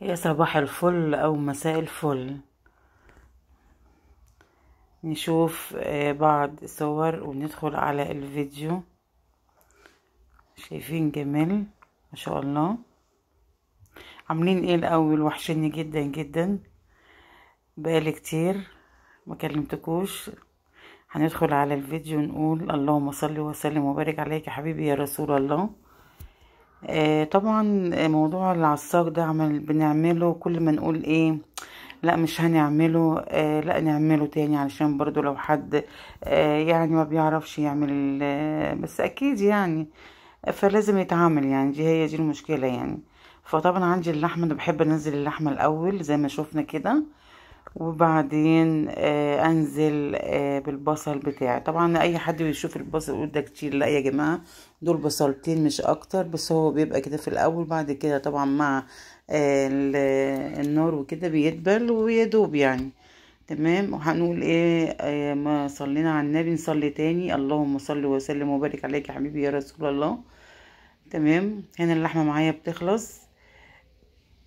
يا صباح الفل او مساء الفل نشوف آه، بعض صور وندخل على الفيديو شايفين جمال ما شاء الله عاملين ايه الاول وحشني جدا جدا بقالي كتير ما كلمتكوش هندخل على الفيديو نقول اللهم صل وسلم وبارك عليك يا حبيبي يا رسول الله آه، طبعا موضوع العصاق ده عمل بنعمله كل ما نقول ايه لا مش هنعمله آه، لا نعمله تاني علشان برضو لو حد آه، يعني ما بيعرفش يعمل بس اكيد يعني فلازم يتعامل يعني دي هي دي المشكلة يعني فطبعا عندي اللحمة انا بحب انزل اللحمة الاول زي ما شوفنا كده وبعدين آه انزل آه بالبصل بتاعي طبعا اي حد بيشوف البصل يقول ده كتير لا يا جماعه دول بصلتين مش اكتر بس هو بيبقى كده في الاول بعد كده طبعا مع آه النار وكده بيدبل ويدوب يعني تمام وهنقول ايه آه ما صلينا على النبي نصلي تاني اللهم صل وسلم وبارك عليك يا حبيبي يا رسول الله تمام هنا اللحمه معايا بتخلص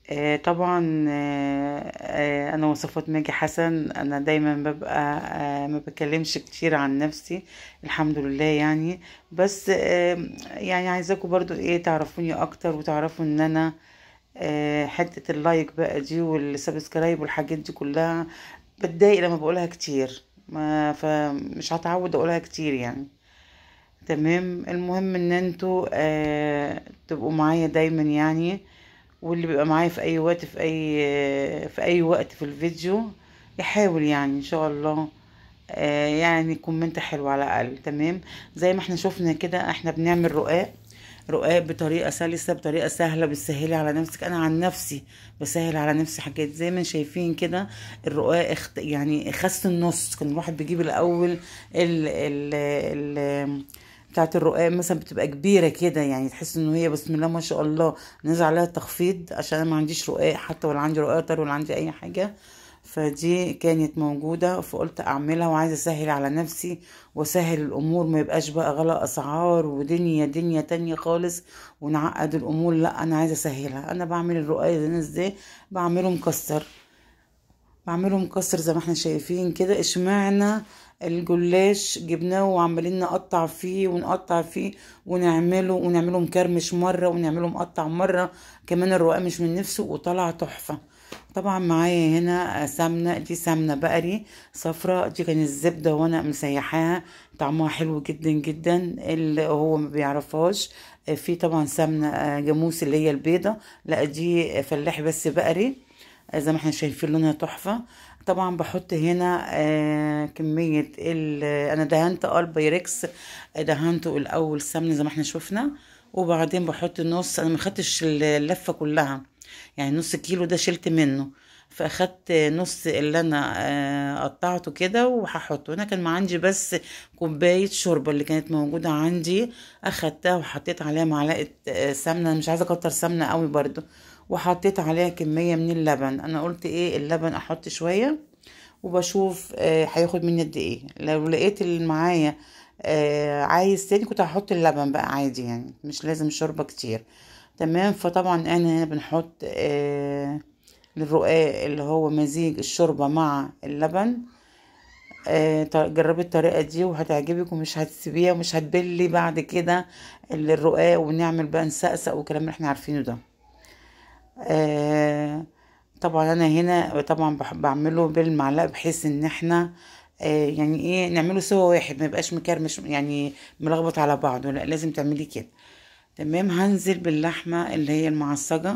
آه، طبعا آه، آه، انا وصفات ماجي حسن انا دايما ببقى ما بكلمش كتير عن نفسي الحمد لله يعني بس يعني عايزاكم برضو ايه تعرفوني اكتر وتعرفوا ان انا حته اللايك بقى دي والسبسكرايب والحاجات دي كلها بتضايق لما بقولها كتير ما فمش هتعود اقولها كتير يعني تمام المهم ان انتوا تبقوا معايا دايما يعني واللي بيبقى معايا في اي وقت في اي في اي وقت في الفيديو يحاول يعني ان شاء الله آه، يعني كومنت حلو على الاقل تمام زي ما احنا شفنا كده احنا بنعمل رقاق رقاق بطريقه سلسه بطريقه سهله بتسهلي على نفسك انا عن نفسي بسهل على نفسي حاجات زي ما شايفين كده الرقاق اخت... يعني خس النص كان الواحد بيجيب الاول ال ال ال, ال بتاعت الرقاق مثلا بتبقى كبيره كده يعني تحس ان هي بسم الله ما شاء الله نزل عليها تخفيض عشان انا ما عنديش رقاق حتى ولا عندي طري ولا عندي اي حاجه فدي كانت موجودة فقلت أعملها وعايزة أسهل على نفسي وأسهل الأمور ما يبقاش بقى غلا أسعار ودنيا دنيا تانية خالص ونعقد الأمور لا أنا عايزة أسهلها أنا بعمل الرقاق ده إزاي بعمله مكسر بعمله مكسر زي ما احنا شايفين كده اشمعنا الجلاش جبناه وعمالين نقطع فيه ونقطع فيه ونعمله ونعمله مكرمش مرة ونعمله مقطع مرة كمان الرقاق مش من نفسه وطلع تحفة طبعا معايا هنا سمنة دي سمنة بقري صفراء دي كان الزبدة وانا مسيحاها طعمها حلو جدا جدا اللي هو ما بيعرفهاش في طبعا سمنة آه، جاموس اللي هي البيضة لا دي فلاحي بس بقري زي ما احنا شايفين لونها تحفه طبعا بحط هنا آه كميه انا دهنت اه البيركس دهنته الاول سمن زي ما احنا شفنا وبعدين بحط نص انا ما خدتش اللفه كلها يعني نص كيلو ده شلت منه فاخدت نص اللي انا آه، قطعته كده وهحطه انا كان عندي بس كوبايه شوربه اللي كانت موجوده عندي اخدتها وحطيت عليها معلقه آه، سمنه مش عايزه اكتر سمنه قوي برده وحطيت عليها كمية من اللبن انا قلت ايه اللبن احط شوية وبشوف آه، هياخد مني قد ايه لو لقيت اللي معايا آه، عايز تاني كنت هحط اللبن بقى عادي يعني مش لازم شوربة كتير تمام فطبعا انا هنا بنحط الرقاق آه، اللي هو مزيج الشوربة مع اللبن جربي الطريقه دي وهتعجبك ومش هتسيبيها ومش هتبلي بعد كده الرقاق ونعمل بقى نسقسق والكلام اللي احنا عارفينه ده آه، طبعا انا هنا طبعا بعمله بالمعلقه بحيث ان احنا آه، يعني ايه نعمله سوا واحد ما يبقاش مكرمش يعني ملخبط على بعضه لا لازم تعملي كده تمام هنزل باللحمه اللي هي المعصجه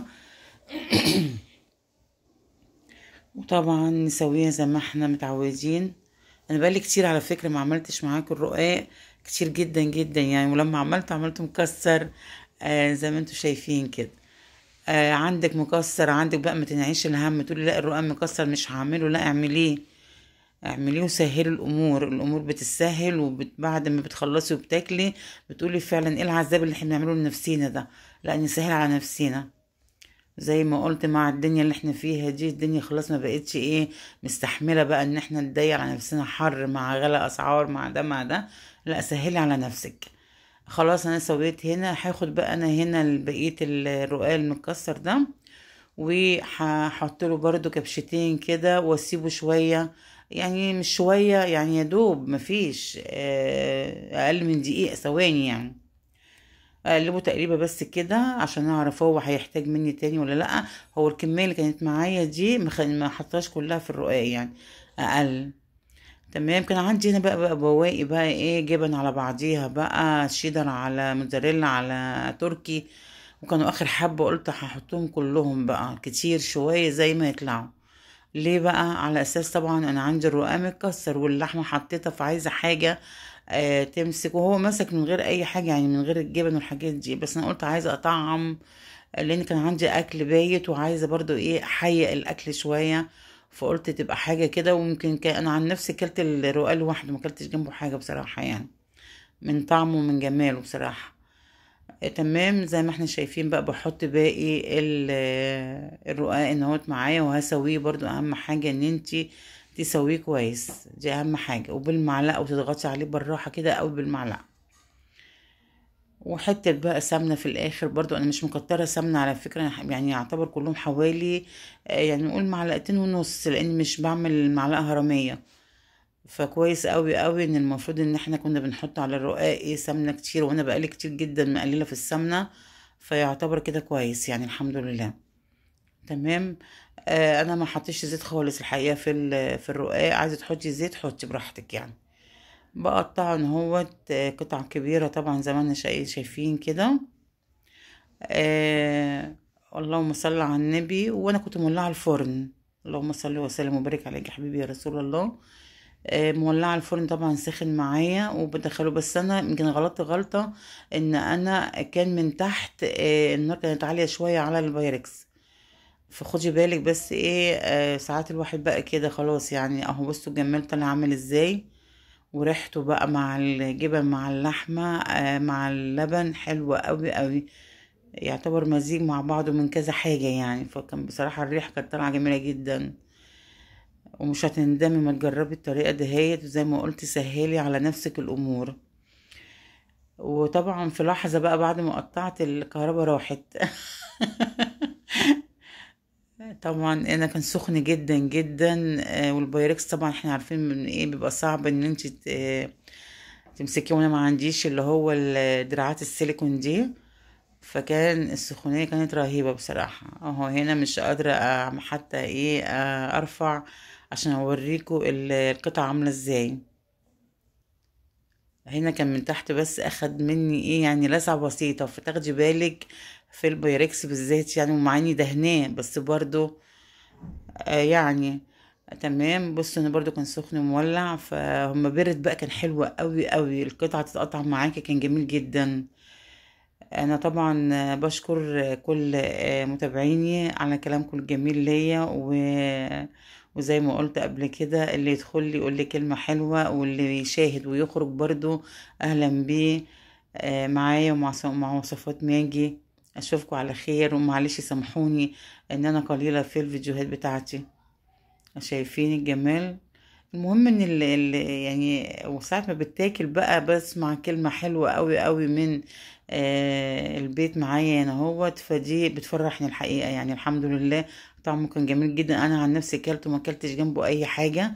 وطبعا نسويها زي ما احنا متعودين انا بقالي كتير على فكره ما عملتش معاكم الرقاق كتير جدا جدا يعني ولما عملت عملته مكسر آه زي ما انتم شايفين كده آه عندك مكسر عندك بقى ما تنعيش الهم تقولي لا الرقم مكسر مش هعمله لا اعمليه اعمليه وسهلي الامور الامور بتسهل وبعد ما بتخلصي وبتاكلي بتقولي فعلا ايه العذاب اللي احنا بنعمله لنفسينا ده لا نسهل على نفسنا زي ما قلت مع الدنيا اللي احنا فيها دي الدنيا خلاص ما بقتش ايه مستحمله بقى ان احنا نضيق على نفسنا حر مع غلاء اسعار مع ده مع ده لا سهلي على نفسك خلاص انا سويت هنا هاخد بقى انا هنا بقيه الرقاق المتكسر ده وهحط له برده كبشتين كده واسيبه شويه يعني مش شويه يعني يا دوب مفيش آه، اقل من دقيقه ثواني يعني اقلبه تقريبا بس كده عشان اعرف هو هيحتاج مني تاني ولا لا هو الكميه اللي كانت معايا دي ما حطاش كلها في الرقاق يعني اقل تمام كان عندي هنا بقى بقى بواقي بقى ايه جبن على بعضيها بقى شيدر على موتزاريلا على تركي وكانوا اخر حبة قلت هحطهم كلهم بقى كتير شوية زي ما يطلعوا ليه بقى على اساس طبعا انا عندي الرقام اتكسر واللحمة حطيتها فعايزة حاجة آه تمسك وهو مسك من غير اي حاجة يعني من غير الجبن والحاجات دي بس انا قلت عايزة اطعم لان كان عندي اكل بايت وعايزة برضو ايه احيق الاكل شوية فقلت تبقى حاجه كده وممكن انا عن نفسي كلت الرقاق لوحده ما كلتش جنبه حاجه بصراحه يعني من طعمه ومن جماله بصراحه آه، تمام زي ما احنا شايفين بقى بحط باقي الرقاق ان اهوت معايا وهسويه برضو اهم حاجه ان انتي تسويه كويس دي اهم حاجه وبالمعلقه وتضغطي عليه بالراحه كده او بالمعلقه وحتة بقى سمنة في الآخر برضو أنا مش مكترة سمنة على فكرة يعني يعتبر كلهم حوالي آه، يعني نقول معلقتين ونص لأن مش بعمل معلقة هرمية فكويس قوي قوي ان المفروض ان احنا كنا بنحط على الرقاق سمنة كتير وانا بقالي كتير جدا مقللة في السمنة فيعتبر كده كويس يعني الحمد لله تمام آه انا ما حطيتش زيت خالص الحقيقة في, في الرقاق عايزة تحطي زيت حطي براحتك يعني بقطعه آه، ان هو قطع كبيره طبعا زي ما انا شايفين كده آه اللهم صل على النبي وانا كنت مولعه الفرن اللهم صل وسلم وبارك عليك يا حبيبي يا رسول الله آه، مولعه الفرن طبعا سخن معايا وبدخله بس انا يمكن غلطت غلطه ان انا كان من تحت آه، النار كانت عاليه شويه على البايركس فخدي بالك بس ايه ساعات الواحد بقى كده خلاص يعني اهو بصوا جملت انا عامل ازاي وريحته بقى مع الجبن مع اللحمة آه، مع اللبن حلوة قوي قوي يعتبر مزيج مع بعضه من كذا حاجة يعني فكان بصراحة الريحة كانت طالعة جميلة جدا ومش هتندمي ما تجربي الطريقة دهيت وزي ما قلت سهلي على نفسك الأمور وطبعا في لحظة بقى بعد ما قطعت الكهرباء راحت طبعا انا كان سخن جدا جدا آه، والبايركس طبعا احنا عارفين من ايه بيبقى صعب ان انت آه، تمسكيه وانا ما عنديش اللي هو دراعات السيليكون دي فكان السخونيه كانت رهيبه بصراحه اهو هنا مش قادره حتى ايه آه، ارفع عشان اوريكم القطعه عامله ازاي هنا كان من تحت بس اخد مني ايه يعني لسعة بسيطة فتاخدي بالك في البايركس بالذات يعني ومعاني دهناه بس برضو آه يعني تمام بصوا انا برضو كان سخن مولع فهما برد بقى كان حلوة قوي قوي القطعة تتقطع معاك كان جميل جدا انا طبعا بشكر كل آه، متابعيني على كلامكم الجميل ليا و وزي ما قلت قبل كده اللي يدخل لي يقول لي كلمة حلوة واللي يشاهد ويخرج برضو أهلا بيه آه، معايا ومع وصفات ماجي أشوفكم على خير ومعلش سامحوني إن أنا قليلة في الفيديوهات بتاعتي شايفين الجمال المهم ان ال ال يعني وساعة ما بتاكل بقى بسمع كلمة حلوة قوي قوي من آه البيت معايا انا اهوت فدي بتفرحني الحقيقة يعني الحمد لله طعمه كان جميل جدا انا عن نفسي كلته ما كلتش جنبه اي حاجة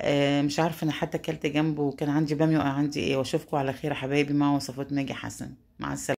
آه مش عارفة انا حتى كلت جنبه وكان عندي بامية وعندي ايه واشوفكم على خير يا حبايبي مع وصفات ماجي حسن مع السلامة